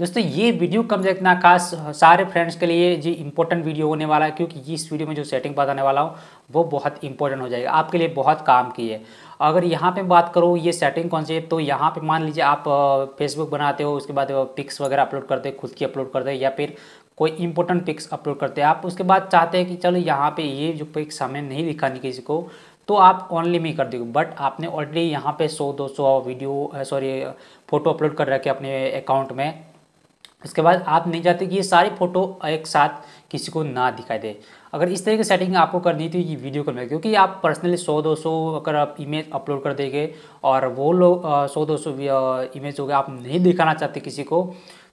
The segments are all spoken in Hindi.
दोस्तों ये वीडियो कम से इतना खास सारे फ्रेंड्स के लिए जी इंपॉर्टेंट वीडियो होने वाला है क्योंकि इस वीडियो में जो सेटिंग बताने वाला हूँ वो बहुत इंपॉर्टेंट हो जाएगा आपके लिए बहुत काम की है अगर यहाँ पे बात करो ये सेटिंग कौन सी है तो यहाँ पे मान लीजिए आप फेसबुक बनाते हो उसके बाद पिक्स वगैरह अपलोड करते खुद की अपलोड करते या फिर कोई इंपॉर्टेंट पिक्स अपलोड करते हैं आप उसके बाद चाहते हैं कि चलो यहाँ पर ये जो पिक्स हमें नहीं दिखानी किसी को तो आप ऑनली में कर दोगे बट आपने ऑलरेडी यहाँ पे 100 200 वीडियो सॉरी फोटो अपलोड कर रखे अपने अकाउंट में उसके बाद आप नहीं चाहते कि ये सारे फोटो एक साथ किसी को ना दिखाई दे अगर इस तरह की सेटिंग आपको करनी थी ये वीडियो कर में क्योंकि आप पर्सनली सौ दो सौ अगर आप इमेज अपलोड कर देंगे और वो लोग सौ दो सौ इमेज हो गया आप नहीं दिखाना चाहते किसी को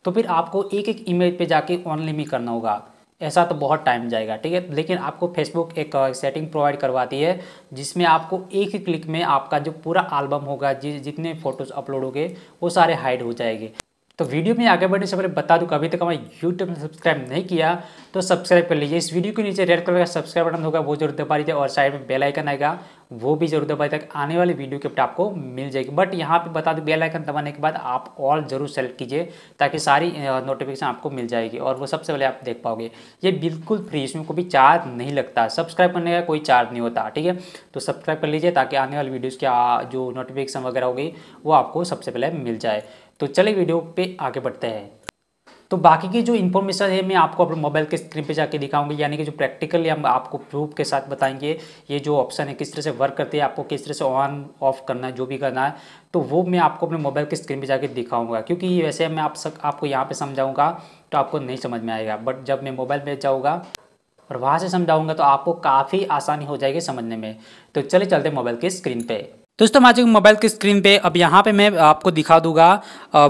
तो फिर आपको एक एक इमेज पे जाके ऑनली में करना होगा ऐसा तो बहुत टाइम जाएगा ठीक है लेकिन आपको फेसबुक एक सेटिंग प्रोवाइड करवाती है जिसमें आपको एक ही क्लिक में आपका जो पूरा एल्बम होगा जितने फ़ोटोज़ अपलोड होंगे वो सारे हाइड हो जाएंगे तो वीडियो में आगे बढ़ने से पहले बता दूँ अभी तक हमारे यूट्यूब ने सब्सक्राइब नहीं किया तो सब्सक्राइब कर लीजिए इस वीडियो के नीचे रेड कलर का सब्सक्राइब बटन होगा वो जरूर दबा लीजिए और साइड में बेल आइकन आएगा वो भी जरूर दबा तक आने वाली वीडियो के अपडेट आपको मिल जाएगी बट यहाँ पे बता दूँ बेल आइकन दबाने के बाद आप ऑल जरूर सेलेक्ट कीजिए ताकि सारी नोटिफिकेशन आपको मिल जाएगी और वो सबसे पहले आप देख पाओगे ये बिल्कुल फ्री इसमें कोई चार्ज नहीं लगता सब्सक्राइब करने का कोई चार्ज नहीं होता ठीक है तो सब्सक्राइब कर लीजिए ताकि आने वाली वीडियोज़ की जो नोटिफिकेशन वगैरह होगी वो आपको सबसे पहले मिल जाए तो चले वीडियो पे आगे बढ़ते हैं तो बाकी की जो इन्फॉर्मेशन है मैं आपको अपने मोबाइल के स्क्रीन पे जाके दिखाऊंगी यानी कि जो प्रैक्टिकली हम आपको प्रूफ के साथ बताएंगे ये जो ऑप्शन है किस तरह से वर्क करते हैं आपको किस तरह से ऑन ऑफ करना है जो भी करना है तो वो मैं आपको अपने मोबाइल के स्क्रीन पे जाके दिखाऊंगा क्योंकि वैसे मैं आप सक, आपको यहाँ पर समझाऊँगा तो आपको नहीं समझ में आएगा बट जब मैं मोबाइल में जाऊँगा और वहाँ से समझाऊँगा तो आपको काफ़ी आसानी हो जाएगी समझने में तो चले चलते मोबाइल के स्क्रीन पर दोस्तों आज मोबाइल की स्क्रीन पे अब यहाँ पे मैं आपको दिखा दूंगा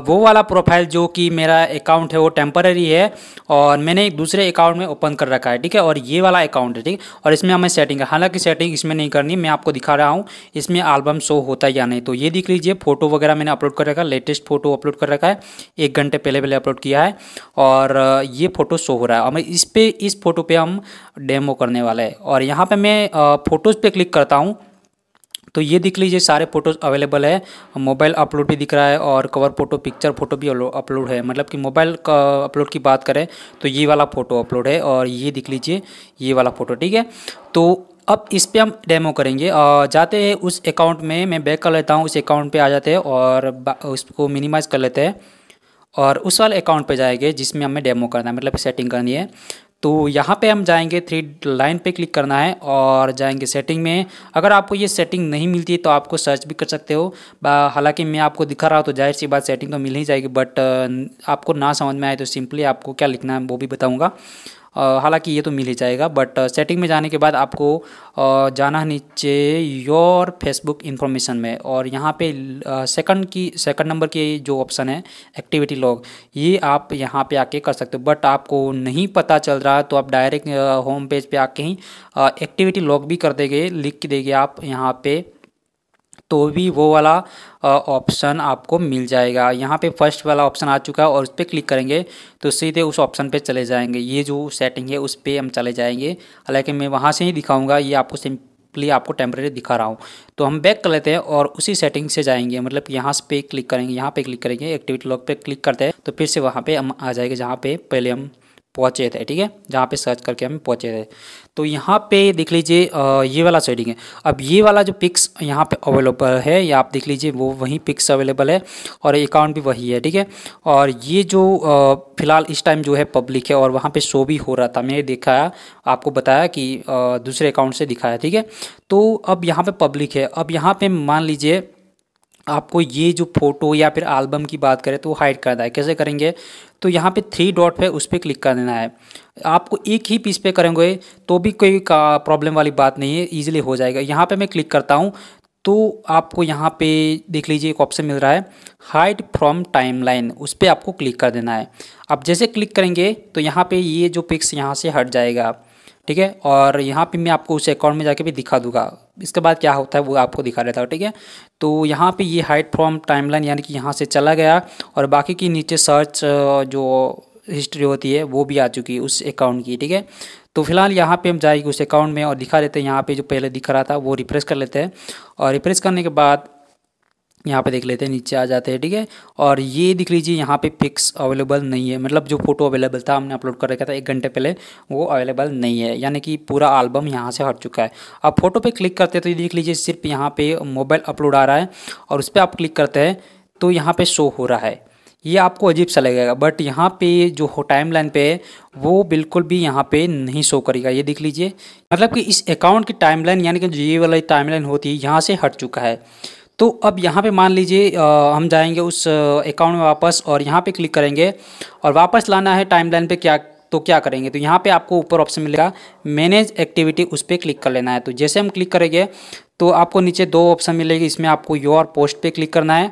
वो वाला प्रोफाइल जो कि मेरा अकाउंट है वो टेम्पररी है और मैंने एक दूसरे अकाउंट में ओपन कर रखा है ठीक है और ये वाला अकाउंट है ठीक और इसमें हमें सेटिंग है हालांकि सेटिंग इसमें नहीं करनी मैं आपको दिखा रहा हूँ इसमें एल्बम शो होता है या नहीं तो ये देख लीजिए फोटो वगैरह मैंने अपलोड कर रखा है लेटेस्ट फोटो अपलोड कर रखा है एक घंटे पहले पहले अपलोड किया है और ये फोटो शो हो रहा है हमें इस पर इस फोटो पर हम डेमो करने वाला है और यहाँ पर मैं फोटोज़ पर क्लिक करता हूँ तो ये दिख लीजिए सारे फोटोज़ अवेलेबल है मोबाइल अपलोड भी दिख रहा है और कवर फोटो पिक्चर फोटो भी अपलोड है मतलब कि मोबाइल का अपलोड की बात करें तो ये वाला फ़ोटो अपलोड है और ये दिख लीजिए ये वाला फ़ोटो ठीक है तो अब इस पर हम डेमो करेंगे और जाते हैं उस अकाउंट में मैं बैक कर लेता हूँ उस अकाउंट पे आ जाते हैं और उसको मिनिमाइज़ कर लेते हैं और उस वाले अकाउंट पे जाएंगे जिसमें हमें डेमो करना है मतलब सेटिंग करनी है तो यहाँ पे हम जाएंगे थ्री लाइन पे क्लिक करना है और जाएंगे सेटिंग में अगर आपको ये सेटिंग नहीं मिलती है तो आपको सर्च भी कर सकते हो हालांकि मैं आपको दिखा रहा हूँ तो जाहिर सी बात सेटिंग तो मिल ही जाएगी बट आपको ना समझ में आए तो सिंपली आपको क्या लिखना है वो भी बताऊँगा हालांकि ये तो मिल ही जाएगा बट सेटिंग में जाने के बाद आपको जाना नीचे योर फेसबुक इन्फॉर्मेशन में और यहाँ पे सेकंड की सेकंड नंबर की जो ऑप्शन है एक्टिविटी लॉग ये आप यहाँ पे आके कर सकते हो बट आपको नहीं पता चल रहा तो आप डायरेक्ट होम पेज पे आके ही एक्टिविटी लॉग भी कर देंगे लिख देंगे आप यहाँ पर तो भी वो वाला ऑप्शन आपको मिल जाएगा यहाँ पे फर्स्ट वाला ऑप्शन आ चुका है और उस पर क्लिक करेंगे तो सीधे उस ऑप्शन पे चले जाएंगे ये जो सेटिंग है उस पर हम चले जाएंगे हालांकि मैं वहाँ से ही दिखाऊँगा ये आपको सिंपली आपको टेम्प्रेरी दिखा रहा हूँ तो हम बैक कर लेते हैं और उसी सेटिंग से जाएंगे मतलब यहाँ पे क्लिक करेंगे यहाँ पे क्लिक करेंगे एक्टिविटी लॉक पे क्लिक करते हैं तो फिर से वहाँ पर हम आ जाएंगे जहाँ पे पहले हम पहुँचे थे ठीक है जहाँ पे सर्च करके हम पहुँचे थे तो यहाँ पे देख लीजिए ये वाला सेटिंग है अब ये वाला जो पिक्स यहाँ पे अवेलेबल है या आप देख लीजिए वो वहीं पिक्स अवेलेबल है और अकाउंट भी वही है ठीक है और ये जो फिलहाल इस टाइम जो है पब्लिक है और वहाँ पे शो भी हो रहा था मैंने दिखाया आपको बताया कि दूसरे अकाउंट से दिखाया ठीक है तो अब यहाँ पर पब्लिक है अब यहाँ पर मान लीजिए आपको ये जो फोटो या फिर एल्बम की बात करें तो वो हाइड करना है कैसे करेंगे तो यहाँ पे थ्री डॉट पे उस पर क्लिक कर देना है आपको एक ही पीस पे करेंगे तो भी कोई प्रॉब्लम वाली बात नहीं है ईजिली हो जाएगा यहाँ पे मैं क्लिक करता हूँ तो आपको यहाँ पे देख लीजिए एक ऑप्शन मिल रहा है हाइड फ्रॉम टाइमलाइन उस पर आपको क्लिक कर देना है अब जैसे क्लिक करेंगे तो यहाँ पे ये जो पिक्स यहाँ से हट जाएगा ठीक है और यहाँ पे मैं आपको उस अकाउंट में जाके भी दिखा दूंगा इसके बाद क्या होता है वो आपको दिखा देता है ठीक है तो यहाँ पे ये हाइट फ्रॉम टाइमलाइन यानी कि यहाँ से चला गया और बाकी की नीचे सर्च जो हिस्ट्री होती है वो भी आ चुकी है उस अकाउंट की ठीक है तो फिलहाल यहाँ पे हम जाएंगे उस अकाउंट में और दिखा देते हैं यहाँ पे जो पहले दिख रहा था वो रिफ्रेश कर लेते हैं और रिफ्रेश करने के बाद यहाँ पे देख लेते हैं नीचे आ जाते हैं ठीक है और ये दिख लीजिए यहाँ पे पिक्स अवेलेबल नहीं है मतलब जो फोटो अवेलेबल था हमने अपलोड कर रखा था एक घंटे पहले वो अवेलेबल नहीं है यानी कि पूरा एल्बम यहाँ से हट चुका है अब फोटो पे क्लिक करते हैं तो ये देख लीजिए सिर्फ यहाँ पे मोबाइल अपलोड आ रहा है और उस पर आप क्लिक करते हैं तो यहाँ पर शो हो रहा है ये आपको अजीब सा लगेगा बट यहाँ पे जो हो टाइम लाइन पे है वो बिल्कुल भी यहाँ पे नहीं शो करेगा ये देख लीजिए मतलब कि इस अकाउंट की टाइमलाइन यानी कि ये वाली टाइमलाइन होती है यहाँ से हट चुका है तो अब यहाँ पे मान लीजिए हम जाएंगे उस अकाउंट में वापस और यहाँ पे क्लिक करेंगे और वापस लाना है टाइमलाइन पे क्या तो क्या करेंगे तो यहाँ पे आपको ऊपर ऑप्शन मिलेगा मैनेज एक्टिविटी उस पर क्लिक कर लेना है तो जैसे हम क्लिक करेंगे तो आपको नीचे दो ऑप्शन मिलेगी इसमें आपको योर पोस्ट पर क्लिक करना है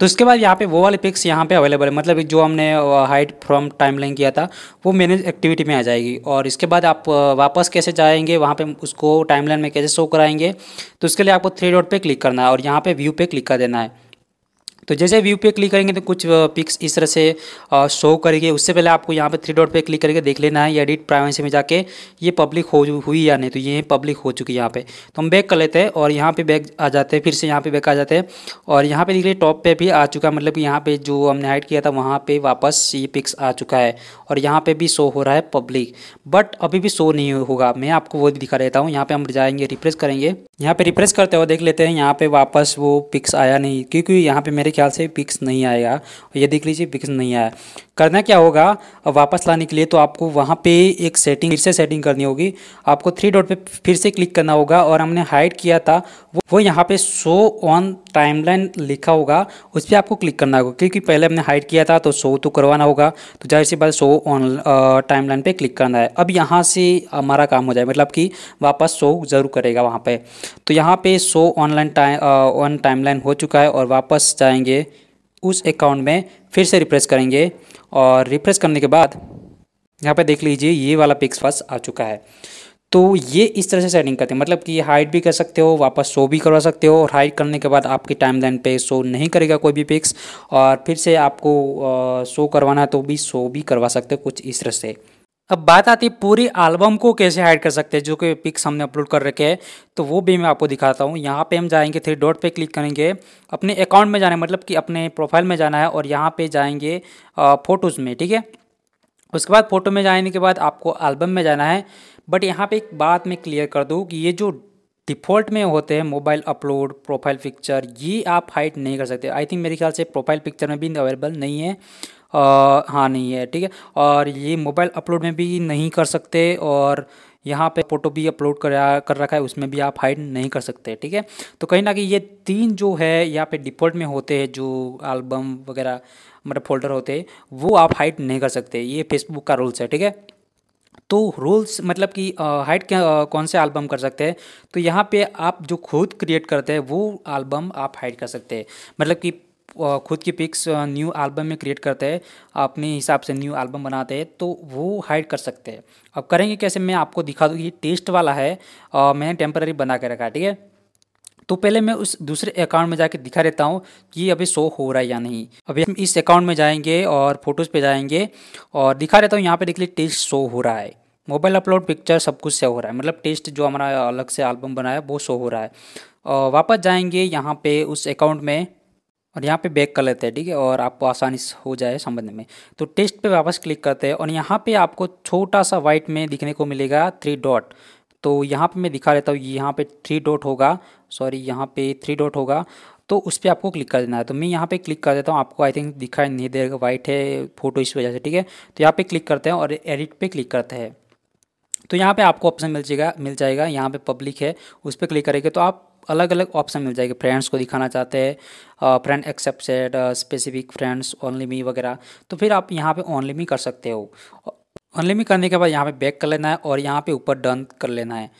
तो इसके बाद यहाँ पे वो वाले पिक्स यहाँ पे अवेलेबल है मतलब जो हमने हाइट फ्रॉम टाइमलाइन किया था वो मैनेज एक्टिविटी में आ जाएगी और इसके बाद आप वापस कैसे जाएंगे वहाँ पे उसको टाइमलाइन में कैसे शो कराएंगे तो उसके लिए आपको थ्री डॉट पे क्लिक करना है और यहाँ पे व्यू पे क्लिक कर देना है तो जैसे व्यू पे क्लिक करेंगे तो कुछ पिक्स इस तरह से शो करेंगे उससे पहले आपको यहाँ पे थ्री डॉट पे क्लिक करके देख लेना है एडिट प्राइवेसी में जाके ये पब्लिक हो हुई या नहीं तो ये पब्लिक हो चुकी है यहाँ पे तो हम बैक कर लेते हैं और यहाँ पे बैक आ जाते हैं फिर से यहाँ पे बैक आ जाते हैं और यहाँ पर देख लीजिए टॉप पर भी आ चुका है मतलब यहाँ पर जो हमने हाइड किया था वहाँ पर वापस ये पिक्स आ चुका है और यहाँ पर भी शो हो रहा है पब्लिक बट अभी भी शो नहीं होगा मैं आपको वो दिखा देता हूँ यहाँ पर हम जाएंगे रिप्रेस करेंगे यहाँ पर रिप्रेस करते हुए देख लेते हैं यहाँ पर वापस वो पिक्स आया नहीं क्योंकि यहाँ पर मेरे ख्याल से पिक्स नहीं आएगा ये देख लीजिए पिक्स नहीं आया करना क्या होगा वापस लाने के लिए तो आपको वहाँ पे एक सेटिंग फिर से सेटिंग करनी होगी आपको थ्री डॉट पे फिर से क्लिक करना होगा और हमने हाइड किया था वो यहाँ पे शो ऑन टाइमलाइन लिखा होगा उस पर आपको क्लिक करना होगा क्योंकि पहले हमने हाइड किया था तो शो तो करवाना होगा तो जाहिर सी बात show on timeline click करना है अब यहाँ से हमारा काम हो जाए मतलब कि वापस शो ज़रूर करेगा वहाँ पर तो यहाँ पर show online time on time हो चुका है और वापस जाएंगे उस अकाउंट में फिर से रिफ्रेश करेंगे और रिफ्रेश करने के बाद यहाँ पे देख लीजिए ये वाला पिक्स फर्स्ट आ चुका है तो ये इस तरह से सेटिंग करते हैं मतलब कि हाइड भी कर सकते हो वापस शो भी करवा सकते हो और हाइड करने के बाद आपकी टाइम लाइन पर शो नहीं करेगा कोई भी पिक्स और फिर से आपको शो करवाना है तो भी शो भी करवा सकते हो कुछ इस तरह से अब बात आती है पूरी एल्बम को कैसे हाइड कर सकते हैं जो कि पिक्स हमने अपलोड कर रखे हैं तो वो भी मैं आपको दिखाता हूँ यहाँ पे हम जाएंगे थ्री डॉट पे क्लिक करेंगे अपने अकाउंट में जाना है मतलब कि अपने प्रोफाइल में जाना है और यहाँ पे जाएंगे फ़ोटोज़ में ठीक है उसके बाद फ़ोटो में जाने के बाद आपको एल्बम में जाना है बट यहाँ पे एक बात मैं क्लियर कर दूँ कि ये जो डिफ़ॉल्ट में होते हैं मोबाइल अपलोड प्रोफाइल पिक्चर ये आप हाइड नहीं कर सकते आई थिंक मेरे ख्याल से प्रोफाइल पिक्चर में भी अवेलेबल नहीं है आ, हाँ नहीं है ठीक है और ये मोबाइल अपलोड में भी नहीं कर सकते और यहाँ पे फ़ोटो भी अपलोड कर कर रखा है उसमें भी आप हाइड नहीं कर सकते ठीक है तो कहीं ना कहीं ये तीन जो है यहाँ पे डिफ़ॉल्ट में होते हैं जो एल्बम वगैरह मतलब फोल्डर होते हैं वो आप हाइड नहीं कर सकते ये फेसबुक का रूल्स है ठीक है तो रोल्स मतलब कि हाइट कौन से एल्बम कर सकते हैं तो यहाँ पे आप जो खुद क्रिएट करते हैं वो एल्बम आप हाइड कर सकते हैं मतलब कि खुद की पिक्स न्यू एल्बम में क्रिएट करते हैं अपने हिसाब से न्यू एल्बम बनाते हैं तो वो हाइड कर सकते हैं अब करेंगे कैसे मैं आपको दिखा दूँ ये टेस्ट वाला है आ, मैंने टेम्पररी बना के रखा है ठीक है तो पहले मैं उस दूसरे अकाउंट में जाके दिखा देता हूँ कि अभी शो हो रहा है या नहीं अभी हम इस अकाउंट में जाएंगे और फोटोज़ पे जाएंगे और दिखा देता हूँ यहाँ पे देख लीजिए टेस्ट शो हो रहा है मोबाइल अपलोड पिक्चर सब कुछ शो हो रहा है मतलब टेस्ट जो हमारा अलग से एल्बम बनाया वो शो हो रहा है और वापस जाएंगे यहाँ पे उस अकाउंट में और यहाँ पे बैक कर लेते हैं ठीक है और आपको आसानी से हो जाए समझने में तो टेस्ट पे वापस क्लिक करते हैं और यहाँ पे आपको छोटा सा वाइट में दिखने को मिलेगा थ्री डॉट तो यहाँ पे मैं दिखा रहता हूँ यहाँ पे थ्री डॉट होगा सॉरी यहाँ पे थ्री डॉट होगा तो उस पर आपको क्लिक कर देना है तो मैं यहाँ पे क्लिक कर देता हूँ आपको आई थिंक दिखाई नहीं देगा वाइट है फोटो इस वजह से ठीक है तो यहाँ पे क्लिक करते हैं और एडिट पे क्लिक करते हैं तो यहाँ पे आपको ऑप्शन मिल जाएगा मिल जाएगा यहाँ पे पब्लिक है उस पर क्लिक करेंगे तो आप अलग अलग ऑप्शन मिल जाएंगे फ्रेंड्स को दिखाना चाहते हैं friend accepted specific friends only me वगैरह तो फिर आप यहाँ पे ओनली मी कर सकते हो अनलिमिट करने के बाद यहाँ पे बैक कर लेना है और यहाँ पे ऊपर डन कर लेना है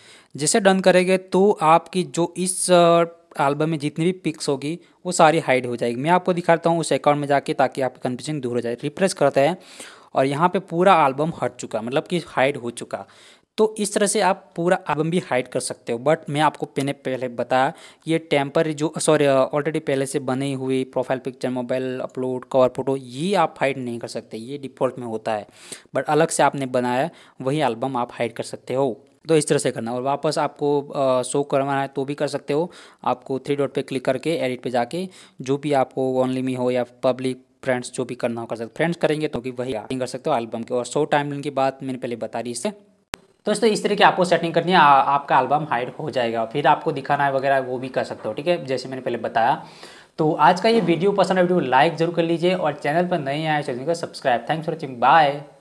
जैसे डन करेंगे तो आपकी जो इस एल्बम में जितनी भी पिक्स होगी वो सारी हाइड हो जाएगी मैं आपको दिखाता हूँ उस अकाउंट में जाके ताकि आपकी कन्फ्यूजन दूर हो जाए रिफ्रेश करते हैं और यहाँ पे पूरा एल्बम हट चुका मतलब कि हाइड हो चुका तो इस तरह से आप पूरा एल्बम भी हाइड कर सकते हो बट मैं आपको मैंने पहले बताया ये टेम्पर जो सॉरी ऑलरेडी uh, पहले से बने हुए profile picture mobile upload cover photo ये आप हाइड नहीं कर सकते ये डिफ़ॉल्ट में होता है बट अलग से आपने बनाया वही एल्बम आप हाइड कर सकते हो तो इस तरह से करना और वापस आपको शो uh, करवाना है तो भी कर सकते हो आपको थ्री डॉट पे क्लिक करके एडिट पे जाके जो भी आपको ओनली मी हो या पब्लिक फ्रेंड्स जो भी करना हो कर सकते फ्रेंड्स करेंगे तो कि वही आप कर सकते हो एल्बम के और शो टाइम की बात मैंने पहले बता दी इससे तो दोस्तों इस तरीके आपको सेटिंग करनी है आ, आपका एल्बम हाइड हो जाएगा फिर आपको दिखाना है वगैरह वो भी कर सकते हो ठीक है जैसे मैंने पहले बताया तो आज का ये वीडियो पसंद है वीडियो लाइक जरूर कर लीजिए और चैनल पर नए आए चैनल को subscribe thanks for watching bye